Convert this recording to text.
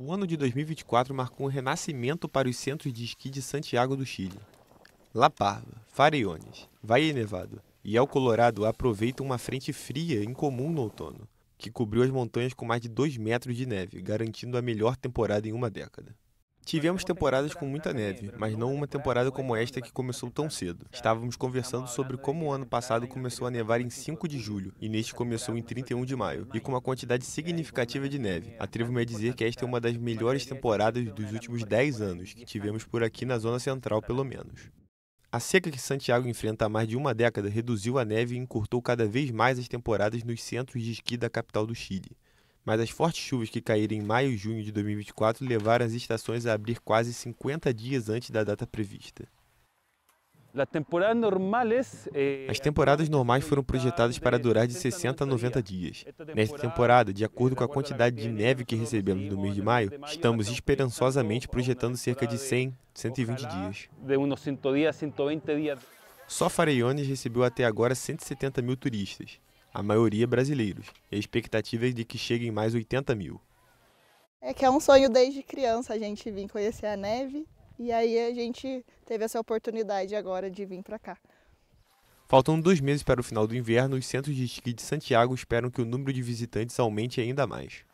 O ano de 2024 marcou um renascimento para os centros de esqui de Santiago do Chile. La Parva, Fareones, Valle Nevado e El Colorado aproveitam uma frente fria incomum no outono, que cobriu as montanhas com mais de 2 metros de neve, garantindo a melhor temporada em uma década. Tivemos temporadas com muita neve, mas não uma temporada como esta que começou tão cedo. Estávamos conversando sobre como o ano passado começou a nevar em 5 de julho e neste começou em 31 de maio, e com uma quantidade significativa de neve. Atrevo-me a dizer que esta é uma das melhores temporadas dos últimos 10 anos que tivemos por aqui na Zona Central, pelo menos. A seca que Santiago enfrenta há mais de uma década reduziu a neve e encurtou cada vez mais as temporadas nos centros de esqui da capital do Chile mas as fortes chuvas que caíram em maio e junho de 2024 levaram as estações a abrir quase 50 dias antes da data prevista. Eh, as temporadas normais foram projetadas para durar de 60 a 90 dias. Nesta temporada, de acordo com a quantidade de neve que recebemos no mês de maio, estamos esperançosamente projetando cerca de 100, 120 dias. Só Farellones recebeu até agora 170 mil turistas a maioria brasileiros, e a expectativa é de que cheguem mais 80 mil. É que é um sonho desde criança a gente vir conhecer a neve, e aí a gente teve essa oportunidade agora de vir para cá. Faltam dois meses para o final do inverno, os centros de esqui de Santiago esperam que o número de visitantes aumente ainda mais.